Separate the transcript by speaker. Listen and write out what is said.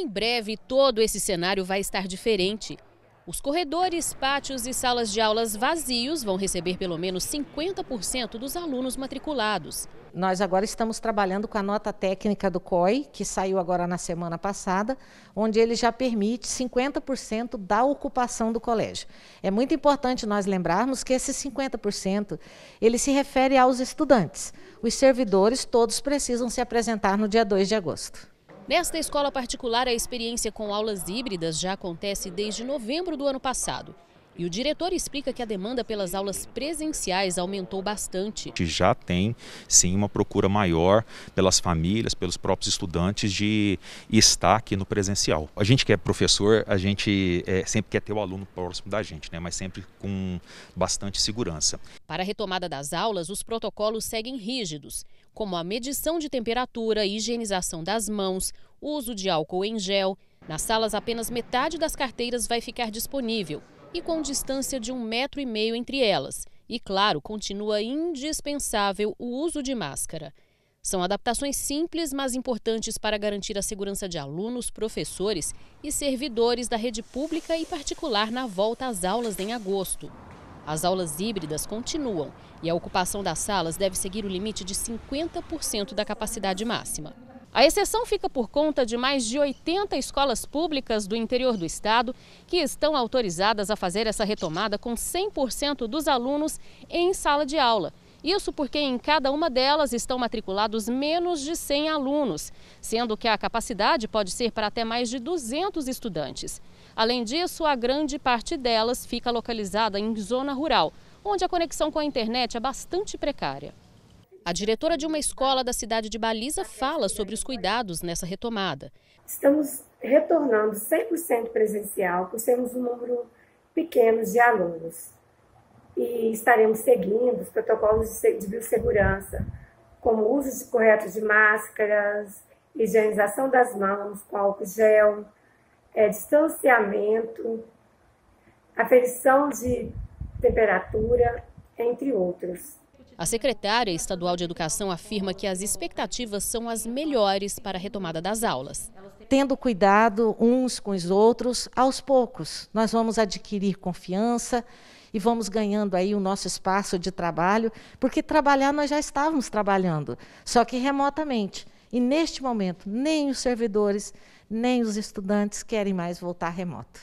Speaker 1: Em breve, todo esse cenário vai estar diferente. Os corredores, pátios e salas de aulas vazios vão receber pelo menos 50% dos alunos matriculados.
Speaker 2: Nós agora estamos trabalhando com a nota técnica do COI, que saiu agora na semana passada, onde ele já permite 50% da ocupação do colégio. É muito importante nós lembrarmos que esse 50% ele se refere aos estudantes. Os servidores todos precisam se apresentar no dia 2 de agosto.
Speaker 1: Nesta escola particular, a experiência com aulas híbridas já acontece desde novembro do ano passado. E o diretor explica que a demanda pelas aulas presenciais aumentou bastante.
Speaker 3: Já tem, sim, uma procura maior pelas famílias, pelos próprios estudantes de estar aqui no presencial. A gente que é professor, a gente é, sempre quer ter o aluno próximo da gente, né? mas sempre com bastante segurança.
Speaker 1: Para a retomada das aulas, os protocolos seguem rígidos, como a medição de temperatura, higienização das mãos, uso de álcool em gel. Nas salas, apenas metade das carteiras vai ficar disponível e com distância de um metro e meio entre elas. E, claro, continua indispensável o uso de máscara. São adaptações simples, mas importantes para garantir a segurança de alunos, professores e servidores da rede pública e particular na volta às aulas em agosto. As aulas híbridas continuam e a ocupação das salas deve seguir o limite de 50% da capacidade máxima. A exceção fica por conta de mais de 80 escolas públicas do interior do estado que estão autorizadas a fazer essa retomada com 100% dos alunos em sala de aula. Isso porque em cada uma delas estão matriculados menos de 100 alunos, sendo que a capacidade pode ser para até mais de 200 estudantes. Além disso, a grande parte delas fica localizada em zona rural, onde a conexão com a internet é bastante precária. A diretora de uma escola da cidade de Baliza fala sobre os cuidados nessa retomada.
Speaker 4: Estamos retornando 100% presencial, por sermos um número pequeno de alunos. E estaremos seguindo os protocolos de biossegurança, como uso de, correto de máscaras, higienização das mãos com álcool gel, é, distanciamento, aferição de temperatura, entre outros.
Speaker 1: A secretária estadual de Educação afirma que as expectativas são as melhores para a retomada das aulas. Tendo
Speaker 2: cuidado uns com os outros, aos poucos nós vamos adquirir confiança e vamos ganhando aí o nosso espaço de trabalho, porque trabalhar nós já estávamos trabalhando, só que remotamente. E neste momento, nem os servidores, nem os estudantes querem mais voltar remoto.